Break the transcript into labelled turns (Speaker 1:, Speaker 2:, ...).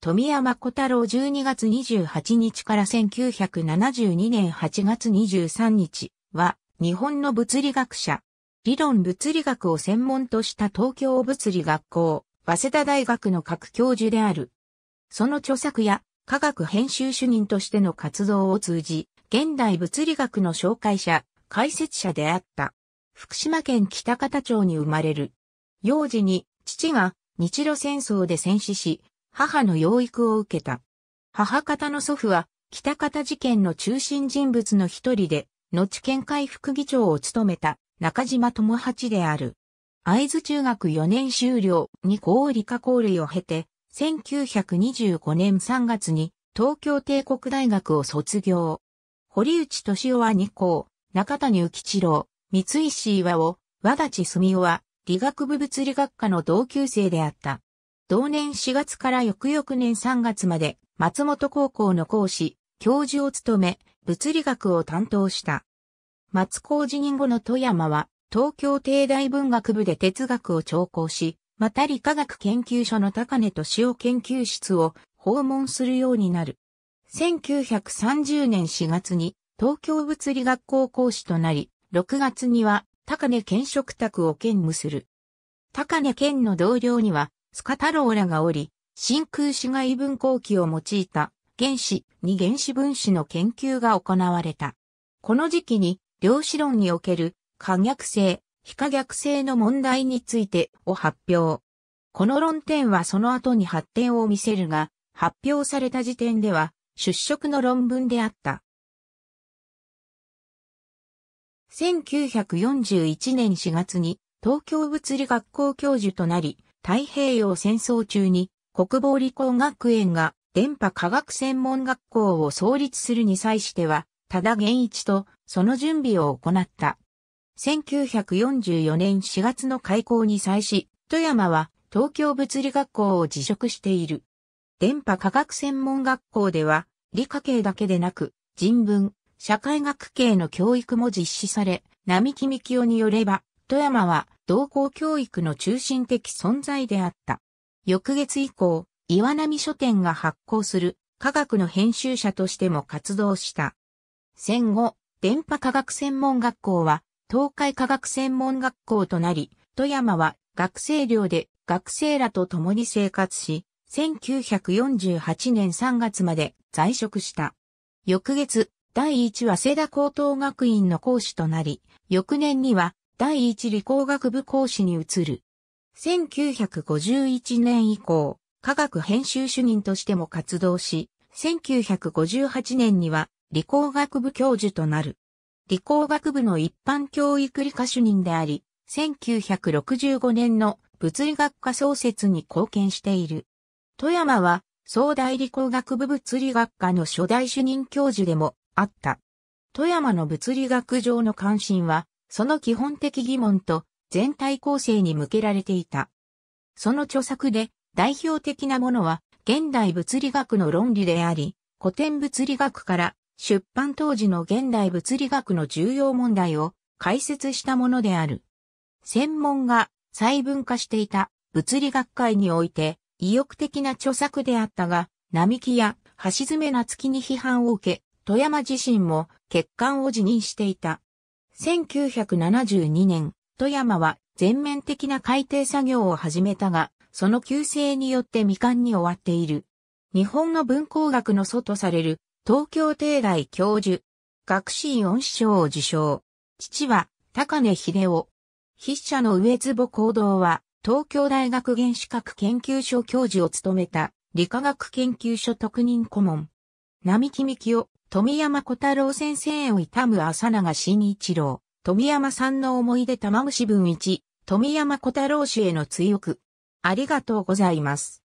Speaker 1: 富山小太郎12月28日から1972年8月23日は、日本の物理学者、理論物理学を専門とした東京物理学校、早稲田大学の各教授である。その著作や科学編集主任としての活動を通じ、現代物理学の紹介者、解説者であった。福島県北方町に生まれる。幼児に、父が日露戦争で戦死し、母の養育を受けた。母方の祖父は、北方事件の中心人物の一人で、後県会副議長を務めた中島智八である。会津中学4年終了に高理科校類を経て、1925年3月に東京帝国大学を卒業。堀内敏夫は二校、中谷浮一郎、三石岩尾、和立住夫は理学部物理学科の同級生であった。同年4月から翌々年3月まで松本高校の講師、教授を務め、物理学を担当した。松高辞任後の富山は、東京帝大文学部で哲学を聴講し、また理化学研究所の高根敏夫研究室を訪問するようになる。1930年4月に東京物理学校講師となり、6月には高根県職宅を兼務する。高根県の同僚にはスカ太郎らがおり、真空死外分光器を用いた原子に原子分子の研究が行われた。この時期に量子論における可逆性、非可逆性の問題についてを発表。この論点はその後に発展を見せるが、発表された時点では出色の論文であった。1941年4月に東京物理学校教授となり、太平洋戦争中に国防理工学園が電波科学専門学校を創立するに際しては、多田源一とその準備を行った。1944年4月の開校に際し、富山は東京物理学校を辞職している。電波科学専門学校では、理科系だけでなく、人文、社会学系の教育も実施され、並木幹夫によれば、富山は同校教育の中心的存在であった。翌月以降、岩波書店が発行する科学の編集者としても活動した。戦後、電波科学専門学校は東海科学専門学校となり、富山は学生寮で学生らと共に生活し、1948年3月まで在職した。翌月、第一早稲田高等学院の講師となり、翌年には第一理工学部講師に移る。1951年以降、科学編集主任としても活動し、1958年には理工学部教授となる。理工学部の一般教育理科主任であり、1965年の物理学科創設に貢献している。富山は、総大理工学部物理学科の初代主任教授でもあった。富山の物理学上の関心は、その基本的疑問と全体構成に向けられていた。その著作で代表的なものは現代物理学の論理であり、古典物理学から出版当時の現代物理学の重要問題を解説したものである。専門が細分化していた物理学会において意欲的な著作であったが、並木や橋爪夏月に批判を受け、富山自身も欠陥を辞任していた。1972年、富山は全面的な改定作業を始めたが、その旧制によって未完に終わっている。日本の文工学の祖とされる東京帝大教授、学士恩師賞を受賞。父は高根秀夫。筆者の上坪行動は東京大学原子核研究所教授を務めた理化学研究所特任顧問。並木幹夫、富山小太郎先生を悼む浅永新一郎、富山さんの思い出玉虫文一、富山小太郎氏への追憶。ありがとうございます。